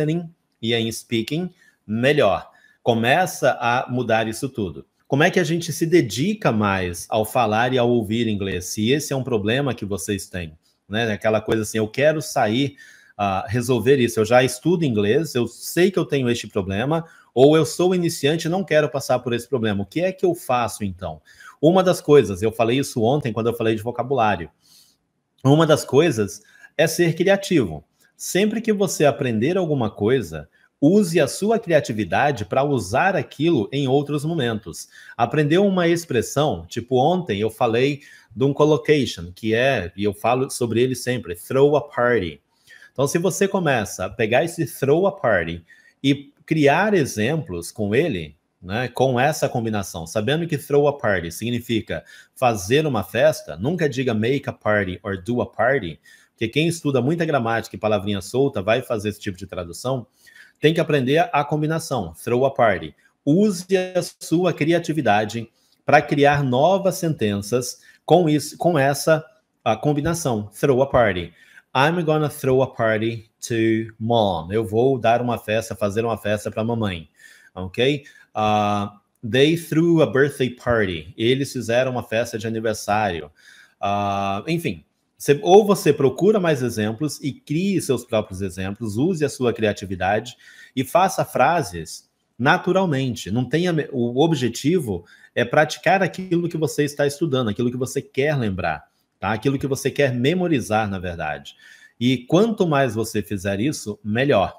listening e em speaking melhor. Começa a mudar isso tudo. Como é que a gente se dedica mais ao falar e ao ouvir inglês? Se esse é um problema que vocês têm, né? Aquela coisa assim, eu quero sair, uh, resolver isso. Eu já estudo inglês, eu sei que eu tenho este problema, ou eu sou iniciante e não quero passar por esse problema. O que é que eu faço então? Uma das coisas, eu falei isso ontem quando eu falei de vocabulário. Uma das coisas é ser criativo. Sempre que você aprender alguma coisa, use a sua criatividade para usar aquilo em outros momentos. Aprendeu uma expressão, tipo ontem eu falei de um collocation, que é, e eu falo sobre ele sempre, throw a party. Então, se você começa a pegar esse throw a party e criar exemplos com ele, né, com essa combinação. Sabendo que throw a party significa fazer uma festa, nunca diga make a party or do a party, porque quem estuda muita gramática e palavrinha solta vai fazer esse tipo de tradução, tem que aprender a combinação, throw a party. Use a sua criatividade para criar novas sentenças com isso, com essa a combinação, throw a party. I'm gonna throw a party to mom. Eu vou dar uma festa, fazer uma festa para mamãe. OK? Uh, they threw a birthday party. Eles fizeram uma festa de aniversário. Uh, enfim, você, ou você procura mais exemplos e crie seus próprios exemplos, use a sua criatividade e faça frases naturalmente. Não tenha o objetivo é praticar aquilo que você está estudando, aquilo que você quer lembrar, tá? Aquilo que você quer memorizar, na verdade. E quanto mais você fizer isso, melhor.